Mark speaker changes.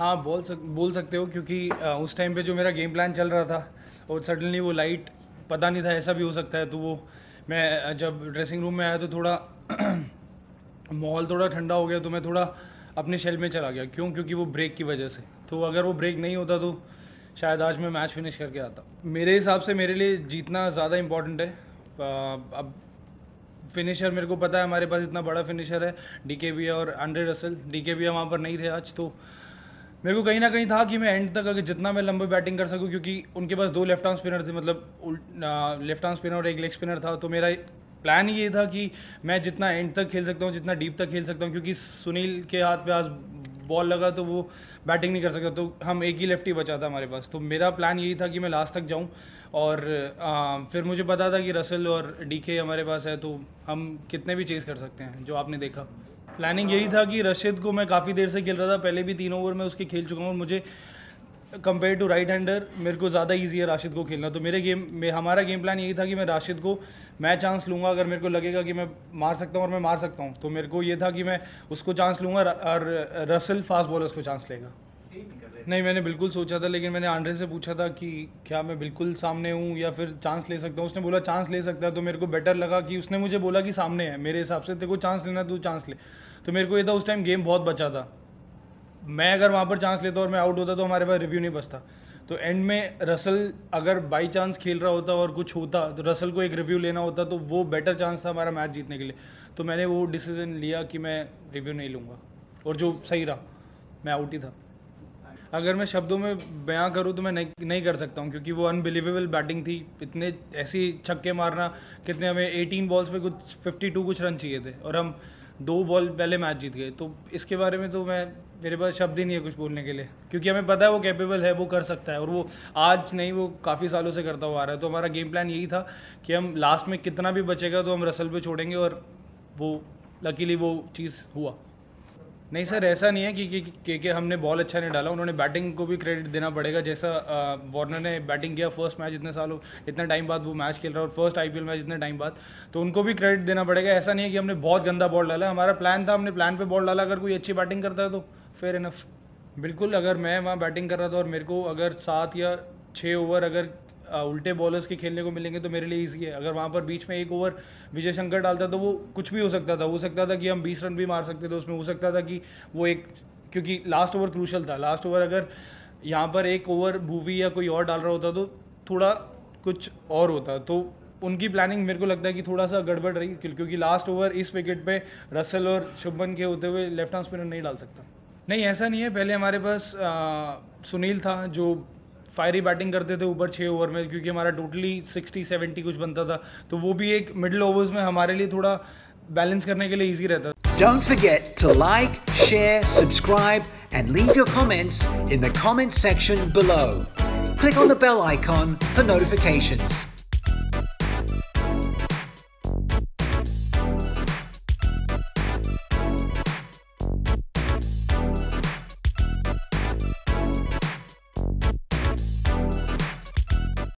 Speaker 1: हाँ बोल सक बोल सकते हो क्योंकि उस टाइम पे जो मेरा गेम प्लान चल रहा था और सडनली वो लाइट पता नहीं था ऐसा भी हो सकता है तो वो मैं जब ड्रेसिंग रूम में आया तो थोड़ा माहौल थोड़ा ठंडा हो गया तो मैं थोड़ा अपने शेल में चला गया क्यों क्योंकि वो ब्रेक की वजह से तो अगर वो ब्रेक नहीं होता तो शायद आज मैं मैच फिनिश करके आता मेरे हिसाब से मेरे लिए जीतना ज़्यादा इम्पॉर्टेंट है अब फिनिशर मेरे को पता है हमारे पास इतना बड़ा फिनिशर है डी के बी और अंडर रसल के बी वहाँ पर नहीं थे आज तो मेरे को कहीं ना कहीं था कि मैं एंड तक अगर जितना मैं लंबे बैटिंग कर सकूं क्योंकि उनके पास दो लेफ्ट आर्म स्पिनर थे मतलब लेफ्ट आर्म स्पिनर और एक लेग स्पिनर था तो मेरा प्लान ये था कि मैं जितना एंड तक खेल सकता हूँ जितना डीप तक खेल सकता हूँ क्योंकि सुनील के हाथ पे आज बॉल लगा तो वो बैटिंग नहीं कर सकता तो हम एक ही लेफ्टी बचा था हमारे पास तो मेरा प्लान यही था कि मैं लास्ट तक जाऊँ और आ, फिर मुझे पता था कि रसल और डीके हमारे पास है तो हम कितने भी चेज़ कर सकते हैं जो आपने देखा प्लानिंग यही था कि रशीद को मैं काफ़ी देर से खेल रहा था पहले भी तीन ओवर में उसके खेल चुका हूँ और मुझे कंपेयर टू राइट हैंडर मेरे को ज़्यादा ईजी है राशिद को खेलना तो मेरे गेम में हमारा गेम प्लान यही था कि मैं राशिद को मैं चांस लूँगा अगर मेरे को लगेगा कि मैं मार सकता हूँ और मैं मार सकता हूँ तो मेरे को ये था कि मैं उसको चांस लूँगा और रसल फास्ट बॉलर्स को चांस लेगा नहीं मैंने बिल्कुल सोचा था लेकिन मैंने आंड्रे से पूछा था कि क्या मैं बिल्कुल सामने हूँ या फिर चांस ले सकता हूँ उसने बोला चांस ले सकता है तो मेरे को बेटर लगा कि उसने मुझे बोला कि सामने है मेरे हिसाब से तेरे को चांस लेना तो चांस ले तो मेरे को ये था उस टाइम गेम बहुत बचा था मैं अगर वहाँ पर चांस लेता और मैं आउट होता तो हमारे पास रिव्यू नहीं बचता तो एंड में रसल अगर बाई चांस खेल रहा होता और कुछ होता तो रसल को एक रिव्यू लेना होता तो वो बेटर चांस था हमारा मैच जीतने के लिए तो मैंने वो डिसीजन लिया कि मैं रिव्यू नहीं लूँगा और जो सही रहा मैं आउट ही था अगर मैं शब्दों में बयां करूं तो मैं नहीं नहीं कर सकता हूं क्योंकि वो अनबिलीवेबल बैटिंग थी इतने ऐसी छक्के मारना कितने हमें 18 बॉल्स पे कुछ 52 कुछ रन चाहिए थे और हम दो बॉल पहले मैच जीत गए तो इसके बारे में तो मैं मेरे पास शब्द ही नहीं है कुछ बोलने के लिए क्योंकि हमें पता है वो कैपेबल है वो कर सकता है और वो आज नहीं वो काफ़ी सालों से करता हुआ आ रहा है तो हमारा गेम प्लान यही था कि हम लास्ट में कितना भी बचेगा तो हम रसल पे छोड़ेंगे और वो लकीली वो चीज़ हुआ नहीं सर ऐसा नहीं है कि के के हमने बॉल अच्छा नहीं डाला उन्होंने बैटिंग को भी क्रेडिट देना पड़ेगा जैसा वार्नर ने बैटिंग किया फर्स्ट मैच इतने साल इतने टाइम बाद वो मैच खेल रहा है और फर्स्ट आईपीएल मैच इतने टाइम बाद तो उनको भी क्रेडिट देना पड़ेगा ऐसा नहीं है कि हमने बहुत गंदा बॉल डाला हमारा प्लान था हमने प्लान पर बॉल डाला अगर कोई अच्छी बैटिंग करता है तो फेयर इनफ बिल्कुल अगर मैं वहाँ बैटिंग कर रहा था और मेरे को अगर सात या छः ओवर अगर उल्टे बॉलर्स के खेलने को मिलेंगे तो मेरे लिए ईजी है अगर वहाँ पर बीच में एक ओवर विजय शंकर डालता तो वो कुछ भी हो सकता था हो सकता था कि हम बीस रन भी मार सकते थे उसमें हो सकता था कि वो एक क्योंकि लास्ट ओवर क्रूशल था लास्ट ओवर अगर यहाँ पर एक ओवर भूवी या कोई और डाल रहा होता तो थोड़ा कुछ और होता तो उनकी प्लानिंग मेरे को लगता है कि थोड़ा सा गड़बड़ रही क्योंकि लास्ट ओवर इस विकेट पे रसल और शुभमन के होते हुए लेफ्ट आर्म स्पिनर नहीं डाल सकता नहीं ऐसा नहीं है पहले हमारे पास आ, सुनील था जो फायरी बैटिंग करते थे ऊपर छः ओवर में क्योंकि हमारा टोटली सिक्सटी सेवेंटी कुछ बनता था तो वो भी एक मिडिल ओवर्स में हमारे लिए थोड़ा बैलेंस करने के लिए ईजी रहता था Don't forget to like, share, subscribe and leave your comments in the comment section below. Click on the bell icon for notifications.